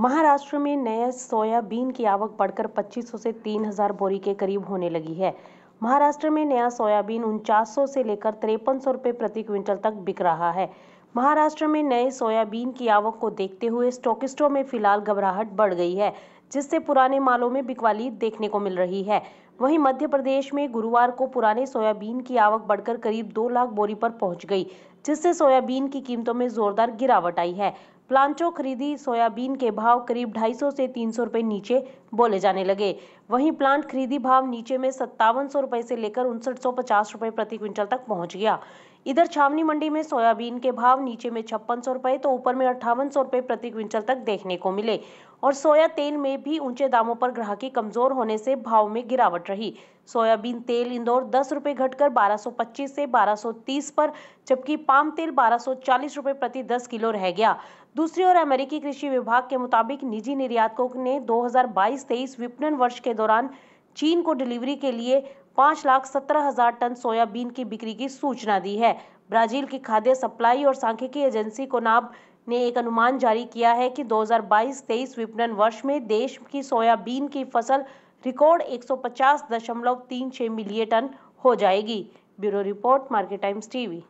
महाराष्ट्र में नए सोयाबीन की आवक बढ़कर 2500 से 3000 बोरी के करीब होने लगी है महाराष्ट्र में नया सोयाबीन उनचास से लेकर तिरपन सौ रुपये प्रति क्विंटल तक बिक रहा है महाराष्ट्र में नए सोयाबीन की आवक को देखते हुए स्टॉकिस्टों में फिलहाल घबराहट बढ़ गई है जिससे पुराने मालों में बिकवाली देखने को मिल रही है वहीं मध्य प्रदेश में गुरुवार को पुराने सोयाबीन की आवक बढ़कर करीब दो लाख बोरी पर पहुंच गई जिससे सोयाबीन की कीमतों में जोरदार गिरावट आई है प्लांचो खरीदी सोयाबीन के भाव करीब 250 से 300 रुपए नीचे बोले जाने लगे वहीं प्लांट खरीदी भाव नीचे में सत्तावन सौ रुपए से लेकर उनसठ सौ पचास रुपए प्रति क्विंटल तक पहुंच गया इधर छावनी मंडी में सोयाबीन के भाव नीचे में छप्पन सौ रुपए तो ऊपर में अट्ठावन सौ रुपए प्रति क्विंटल तक देखने को मिले और सोया तेल में भी ऊंचे दामों पर ग्राहकी कमजोर होने से भाव में गिरावट रही सोयाबीन तेल इंदौर दस रुपए घटकर 1225 से 1230 पर जबकि पाम तेल 1240 रुपए प्रति 10 किलो रह गया दूसरी ओर अमेरिकी कृषि विभाग के मुताबिक निजी निर्यातकों ने 2022-23 विपणन वर्ष के दौरान चीन को डिलीवरी के लिए पाँच लाख सत्रह हजार टन सोयाबीन की बिक्री की सूचना दी है ब्राजील की खाद्य सप्लाई और सांख्यिकी एजेंसी को नाब ने एक अनुमान जारी किया है कि 2022-23 विपणन वर्ष में देश की सोयाबीन की फसल रिकॉर्ड 150.36 मिलियन टन हो जाएगी bureau report market times TV